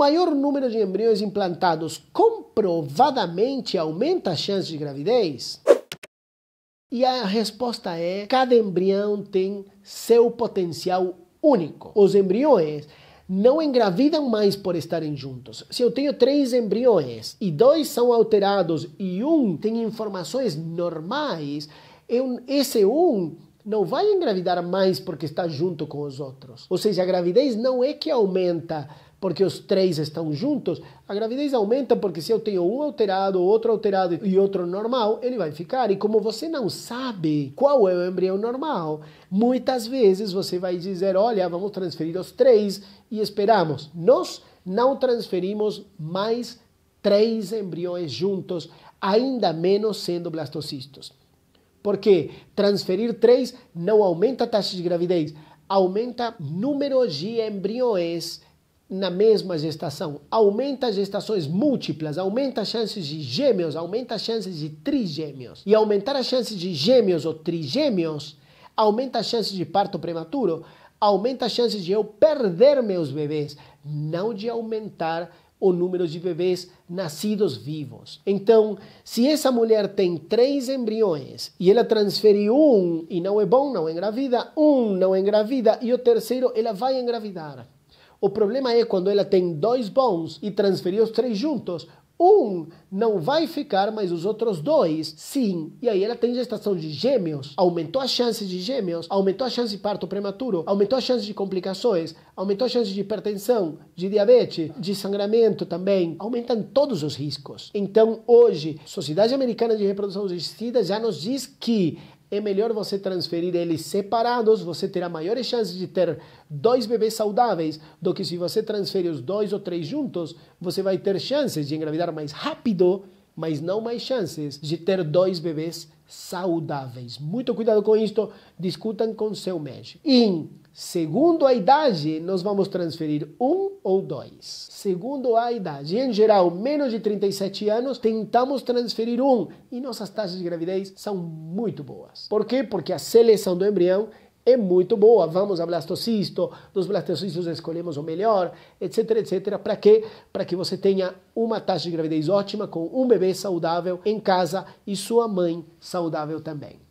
maior número de embriões implantados comprovadamente aumenta a chance de gravidez? E a resposta é: cada embrião tem seu potencial único. Os embriões não engravidam mais por estarem juntos. Se eu tenho três embriões e dois são alterados e um tem informações normais, eu, esse um não vai engravidar mais porque está junto com os outros. Ou seja, a gravidez não é que aumenta porque os três estão juntos, a gravidez aumenta porque se eu tenho um alterado, outro alterado e outro normal, ele vai ficar. E como você não sabe qual é o embrião normal, muitas vezes você vai dizer: olha, vamos transferir os três e esperamos. Nós não transferimos mais três embriões juntos, ainda menos sendo blastocistos. Porque transferir três não aumenta a taxa de gravidez, aumenta número de embriões na mesma gestação, aumenta gestações múltiplas, aumenta as chances de gêmeos, aumenta as chances de trigêmeos. E aumentar as chances de gêmeos ou trigêmeos aumenta as chances de parto prematuro, aumenta as chances de eu perder meus bebês, não de aumentar o número de bebês nascidos vivos. Então, se essa mulher tem três embriões e ela transfere um e não é bom, não engravida, um não engravida e o terceiro ela vai engravidar. O problema é quando ela tem dois bons e transferir os três juntos, um não vai ficar, mas os outros dois, sim. E aí ela tem gestação de gêmeos, aumentou a chance de gêmeos, aumentou a chance de parto prematuro, aumentou a chance de complicações, aumentou a chance de hipertensão, de diabetes, de sangramento também. Aumentam todos os riscos. Então, hoje, Sociedade Americana de Reprodução Assistida já nos diz que é melhor você transferir eles separados, você terá maiores chances de ter dois bebês saudáveis do que se você transferir os dois ou três juntos, você vai ter chances de engravidar mais rápido mas não mais chances de ter dois bebês saudáveis. Muito cuidado com isto, discutam com seu médico. Em segundo a idade, nós vamos transferir um ou dois. Segundo a idade, em geral, menos de 37 anos, tentamos transferir um e nossas taxas de gravidez são muito boas. Por quê? Porque a seleção do embrião é muito boa. Vamos a blastocisto, dos blastocistos escolhemos o melhor, etc, etc. Para quê? Para que você tenha uma taxa de gravidez ótima com um bebê saudável em casa e sua mãe saudável também.